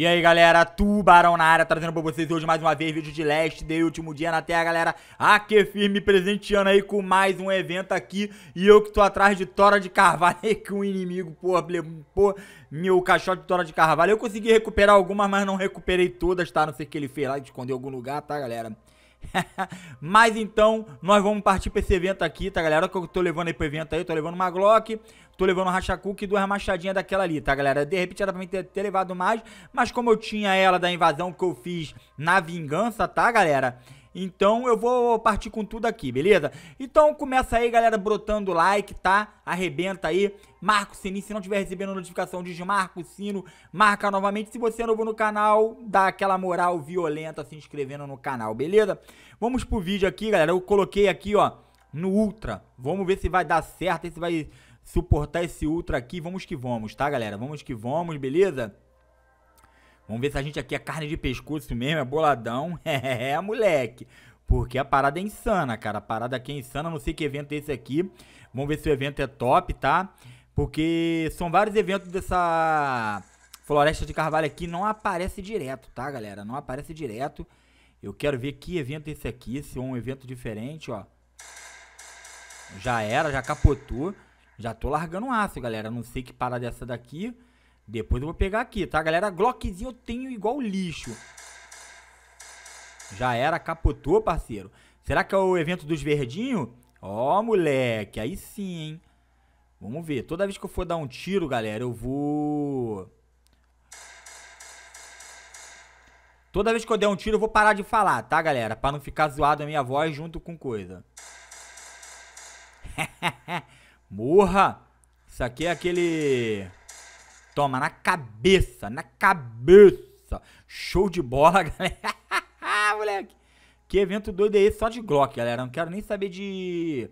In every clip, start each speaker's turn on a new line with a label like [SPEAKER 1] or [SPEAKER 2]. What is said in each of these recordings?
[SPEAKER 1] E aí galera, Tubarão na área, trazendo pra vocês hoje mais uma vez vídeo de leste, de último dia na terra galera Aqui firme, presenteando aí com mais um evento aqui E eu que tô atrás de Tora de Carvalho que um inimigo, porra, pô meu caixote de Tora de Carvalho Eu consegui recuperar algumas, mas não recuperei todas, tá? Não sei o que ele fez lá, escondeu em algum lugar, tá galera Mas então, nós vamos partir pra esse evento aqui, tá, galera? Olha o que eu tô levando aí pro evento aí. Tô levando uma Glock, tô levando um Rachacuque e duas machadinhas daquela ali, tá, galera? De repente era pra mim ter, ter, levado mais, mas como eu tinha ela da invasão que eu fiz na vingança, tá, galera? Então eu vou partir com tudo aqui, beleza? Então começa aí, galera, brotando like, tá? Arrebenta aí, marca o sininho, se não tiver recebendo notificação, desmarca o sino, marca novamente. Se você é novo no canal, dá aquela moral violenta se inscrevendo no canal, beleza? Vamos pro vídeo aqui, galera. Eu coloquei aqui, ó, no Ultra. Vamos ver se vai dar certo, se vai suportar esse Ultra aqui. Vamos que vamos, tá, galera? Vamos que vamos, beleza? Vamos ver se a gente aqui é carne de pescoço mesmo, é boladão. É, moleque. Porque a parada é insana, cara. A parada aqui é insana. Não sei que evento é esse aqui. Vamos ver se o evento é top, tá? Porque são vários eventos dessa Floresta de Carvalho aqui. Não aparece direto, tá, galera? Não aparece direto. Eu quero ver que evento é esse aqui. Se é um evento diferente, ó. Já era, já capotou. Já tô largando aço, galera. Não sei que parada é essa daqui. Depois eu vou pegar aqui, tá, galera? Glockzinho eu tenho igual lixo. Já era, capotou, parceiro. Será que é o evento dos verdinhos? Ó, oh, moleque, aí sim, hein? Vamos ver. Toda vez que eu for dar um tiro, galera, eu vou... Toda vez que eu der um tiro, eu vou parar de falar, tá, galera? Pra não ficar zoado a minha voz junto com coisa. Morra! Isso aqui é aquele... Toma, na cabeça, na cabeça. Show de bola, galera. moleque. Que evento doido é esse? Só de Glock, galera. Não quero nem saber de...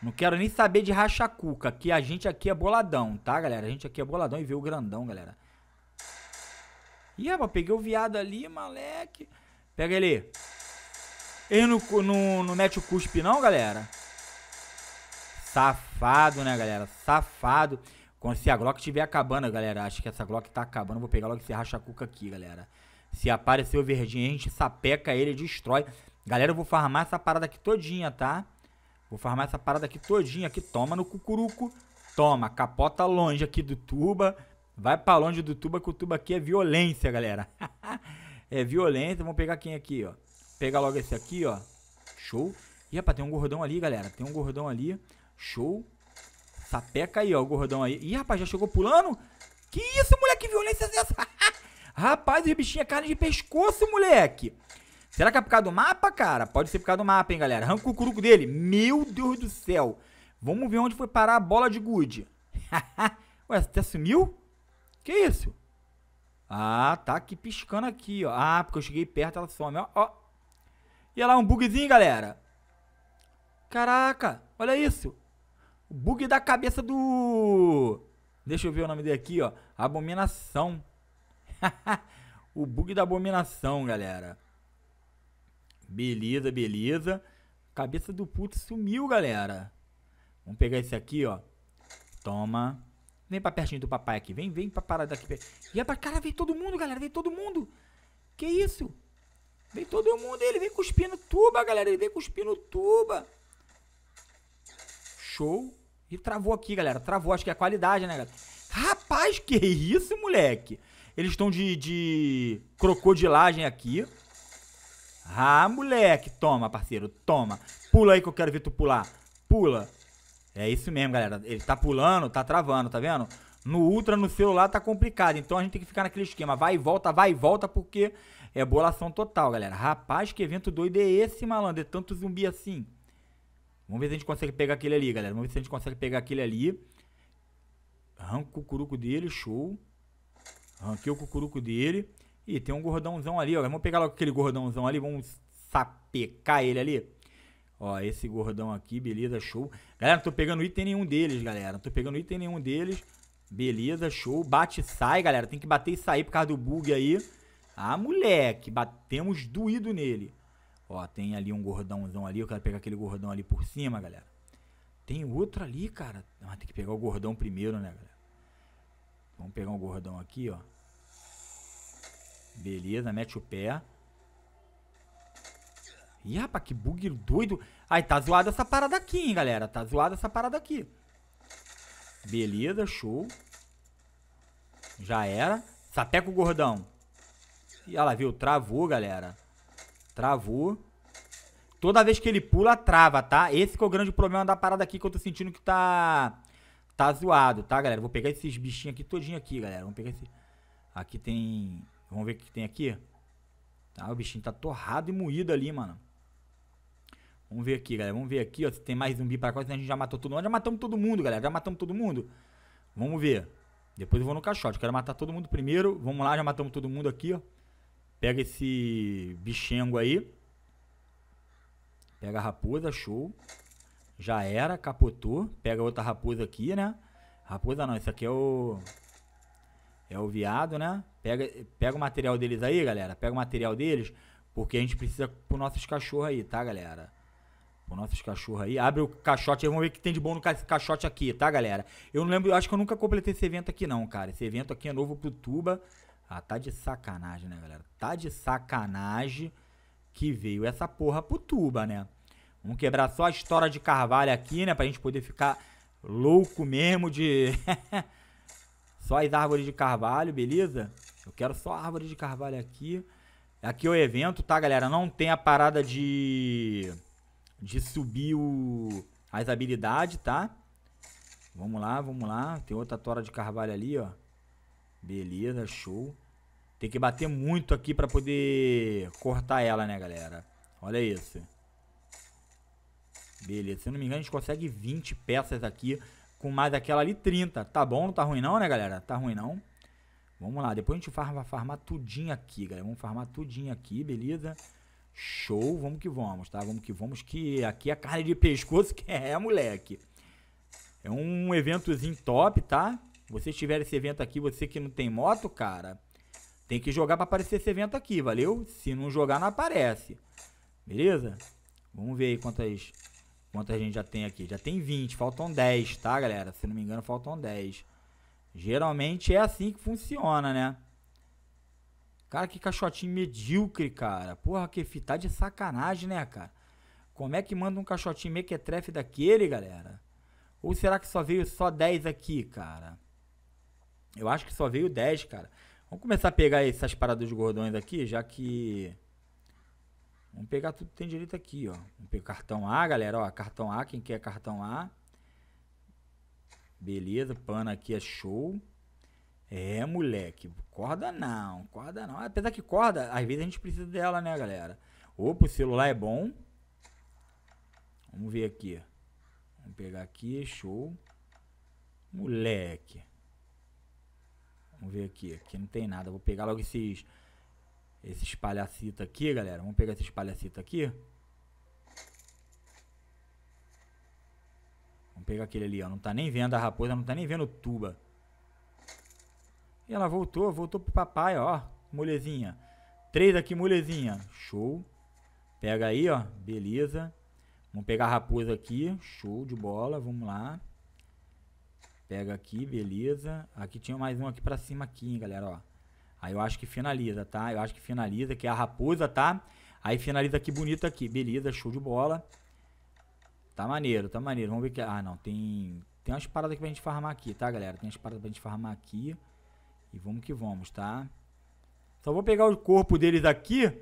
[SPEAKER 1] Não quero nem saber de racha-cuca, que a gente aqui é boladão, tá, galera? A gente aqui é boladão e vê o grandão, galera. Ih, rapaz, peguei o viado ali, moleque. Pega ele. Ele não, não, não mete o cuspe, não, galera? Safado, né, galera? Safado. Quando se a Glock estiver acabando, galera, acho que essa Glock tá acabando, vou pegar logo esse racha-cuca aqui, galera. Se aparecer o verdinho, a gente sapeca ele, destrói. Galera, eu vou farmar essa parada aqui todinha, tá? Vou farmar essa parada aqui todinha, aqui, toma no cucuruco, toma, capota longe aqui do tuba, vai pra longe do tuba, que o tuba aqui é violência, galera. é violência, vamos pegar quem aqui, ó. Pegar logo esse aqui, ó. Show. E, rapaz, tem um gordão ali, galera, tem um gordão ali. Show. Sapeca aí, ó, o gordão aí. Ih, rapaz, já chegou pulando? Que isso, moleque, violência é essa? rapaz, os bichinhos é carne de pescoço, moleque. Será que é por causa do mapa, cara? Pode ser por causa do mapa, hein, galera. Arranca o curuco dele. Meu Deus do céu. Vamos ver onde foi parar a bola de Good. Ué, até sumiu? Que isso? Ah, tá aqui piscando aqui, ó. Ah, porque eu cheguei perto, ela some, ó. ó. E olha lá, é um bugzinho, galera. Caraca, olha isso. Bug da cabeça do. Deixa eu ver o nome dele aqui, ó. Abominação. o bug da abominação, galera. Beleza, beleza. Cabeça do puto sumiu, galera. Vamos pegar esse aqui, ó. Toma. Vem pra pertinho do papai aqui. Vem, vem pra parada aqui. E é pra cara, vem todo mundo, galera. Vem todo mundo. Que isso? Vem todo mundo. Ele vem cuspindo tuba, galera. Ele vem cuspindo tuba. Show. E travou aqui, galera. Travou, acho que é a qualidade, né, galera? Rapaz, que isso, moleque? Eles estão de, de crocodilagem aqui. Ah, moleque. Toma, parceiro, toma. Pula aí que eu quero ver tu pular. Pula. É isso mesmo, galera. Ele tá pulando, tá travando, tá vendo? No Ultra, no celular, tá complicado. Então a gente tem que ficar naquele esquema. Vai e volta, vai e volta, porque é bolação total, galera. Rapaz, que evento doido é esse, malandro? É tanto zumbi assim. Vamos ver se a gente consegue pegar aquele ali, galera. Vamos ver se a gente consegue pegar aquele ali. Arranca o cucuruco dele, show. Arranquei o cucuruco dele. Ih, tem um gordãozão ali, ó. Vamos pegar logo aquele gordãozão ali, vamos sapecar ele ali. Ó, esse gordão aqui, beleza, show. Galera, não tô pegando item nenhum deles, galera. Não tô pegando item nenhum deles. Beleza, show. Bate e sai, galera. Tem que bater e sair por causa do bug aí. Ah, moleque. Batemos doído nele. Ó, tem ali um gordãozão ali, eu quero pegar aquele gordão ali por cima, galera. Tem outro ali, cara. Mas tem que pegar o gordão primeiro, né, galera? Vamos pegar um gordão aqui, ó. Beleza, mete o pé. Ih, rapaz, que bug doido. Aí, tá zoada essa parada aqui, hein, galera. Tá zoada essa parada aqui. Beleza, show. Já era. Sapeca o gordão. E ela viu, travou, galera. Travou. Toda vez que ele pula, trava, tá? Esse que é o grande problema da parada aqui que eu tô sentindo que tá. Tá zoado, tá, galera? Vou pegar esses bichinhos aqui todinho aqui, galera. Vamos pegar esse. Aqui tem. Vamos ver o que tem aqui. Tá, o bichinho tá torrado e moído ali, mano. Vamos ver aqui, galera. Vamos ver aqui, ó. Se tem mais zumbi pra cá, senão a gente já matou todo mundo. Já matamos todo mundo, galera. Já matamos todo mundo. Vamos ver. Depois eu vou no caixote. Quero matar todo mundo primeiro. Vamos lá, já matamos todo mundo aqui, ó. Pega esse bichengo aí. Pega a raposa, show. Já era, capotou. Pega outra raposa aqui, né? Raposa não, isso aqui é o. É o viado, né? Pega, pega o material deles aí, galera. Pega o material deles. Porque a gente precisa pro nossos cachorros aí, tá, galera? Pro nossos cachorros aí. Abre o caixote aí, vamos ver o que tem de bom no ca caixote aqui, tá, galera? Eu não lembro, eu acho que eu nunca completei esse evento aqui, não, cara. Esse evento aqui é novo pro Tuba. Ah, tá de sacanagem, né, galera? Tá de sacanagem que veio essa porra pro tuba, né? Vamos quebrar só a história de Carvalho aqui, né? Pra gente poder ficar louco mesmo de... só as árvores de Carvalho, beleza? Eu quero só árvores de Carvalho aqui. Aqui é o evento, tá, galera? Não tem a parada de... De subir o... As habilidades, tá? Vamos lá, vamos lá. Tem outra tora de Carvalho ali, ó. Beleza, show. Tem que bater muito aqui pra poder cortar ela, né, galera? Olha isso. Beleza, se não me engano a gente consegue 20 peças aqui com mais aquela ali 30. Tá bom, não tá ruim não, né, galera? Tá ruim não. Vamos lá, depois a gente farma, farmar tudinho aqui, galera. Vamos farmar tudinho aqui, beleza? Show, vamos que vamos, tá? Vamos que vamos, que aqui a é carne de pescoço que é, moleque. É um eventozinho top, tá? Você tiver esse evento aqui, você que não tem moto, cara... Tem que jogar para aparecer esse evento aqui, valeu? Se não jogar, não aparece. Beleza? Vamos ver aí quantas, quantas a gente já tem aqui. Já tem 20, faltam 10, tá, galera? Se não me engano, faltam 10. Geralmente é assim que funciona, né? Cara, que caixotinho medíocre, cara. Porra, que tá de sacanagem, né, cara? Como é que manda um caixotinho mequetrefe daquele, galera? Ou será que só veio só 10 aqui, cara? Eu acho que só veio 10, cara. Vamos começar a pegar essas paradas dos gordões aqui, já que. Vamos pegar tudo que tem direito aqui, ó. Vamos pegar cartão A, galera, ó. Cartão A, quem quer cartão A. Beleza, pana aqui é show. É, moleque, corda não, corda não. Apesar que corda, às vezes a gente precisa dela, né, galera? Opa, o celular é bom. Vamos ver aqui. Vamos pegar aqui, show. Moleque. Vamos ver aqui. Aqui não tem nada. Vou pegar logo esses. Esses palhacitos aqui, galera. Vamos pegar esses palhacitos aqui. Vamos pegar aquele ali, ó. Não tá nem vendo a raposa, não tá nem vendo o tuba. E ela voltou, voltou pro papai, ó. Molezinha. Três aqui, molezinha. Show. Pega aí, ó. Beleza. Vamos pegar a raposa aqui. Show de bola. Vamos lá. Pega aqui, beleza. Aqui tinha mais um aqui pra cima aqui, hein, galera, ó. Aí eu acho que finaliza, tá? Eu acho que finaliza, que é a raposa, tá? Aí finaliza aqui bonito aqui. Beleza, show de bola. Tá maneiro, tá maneiro. Vamos ver que... É. Ah, não, tem... Tem umas paradas aqui pra gente farmar aqui, tá, galera? Tem umas paradas pra gente farmar aqui. E vamos que vamos, tá? Só vou pegar o corpo deles aqui.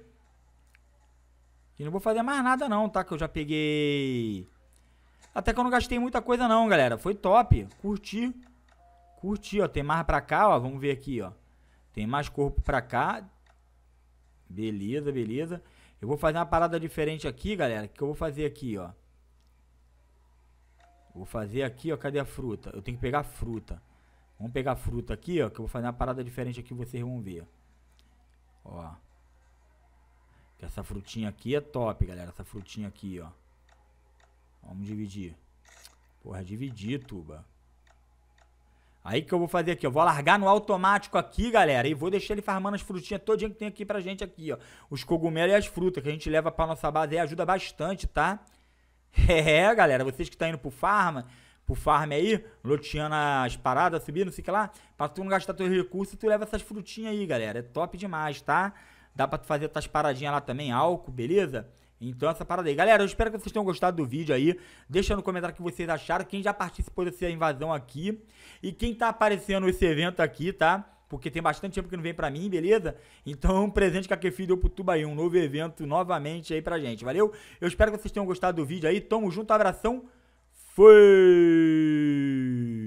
[SPEAKER 1] E não vou fazer mais nada não, tá? Que eu já peguei... Até que eu não gastei muita coisa não, galera. Foi top. Curti. Curti, ó. Tem mais pra cá, ó. Vamos ver aqui, ó. Tem mais corpo pra cá. Beleza, beleza. Eu vou fazer uma parada diferente aqui, galera. Que eu vou fazer aqui, ó. Vou fazer aqui, ó. Cadê a fruta? Eu tenho que pegar a fruta. Vamos pegar a fruta aqui, ó. Que eu vou fazer uma parada diferente aqui. Vocês vão ver. Ó. Essa frutinha aqui é top, galera. Essa frutinha aqui, ó. Vamos dividir. Porra, dividir, tuba. Aí que eu vou fazer aqui, eu vou largar no automático aqui, galera, e vou deixar ele farmando as frutinhas todo dia que tem aqui pra gente aqui, ó. Os cogumelos e as frutas que a gente leva pra nossa base aí ajuda bastante, tá? É, galera, vocês que estão tá indo pro farma, pro farm aí, loteando as paradas, subindo, não sei o que lá, pra tu não gastar teus recursos, tu leva essas frutinhas aí, galera. É top demais, tá? Dá pra tu fazer essas paradinhas lá também, álcool, beleza? Então, essa parada aí. Galera, eu espero que vocês tenham gostado do vídeo aí. Deixa no comentário o que vocês acharam. Quem já participou dessa invasão aqui. E quem tá aparecendo esse evento aqui, tá? Porque tem bastante tempo que não vem pra mim, beleza? Então, um presente que a Kefi deu pro Tubaí. Um novo evento novamente aí pra gente, valeu? Eu espero que vocês tenham gostado do vídeo aí. Tamo junto, abração. Fui!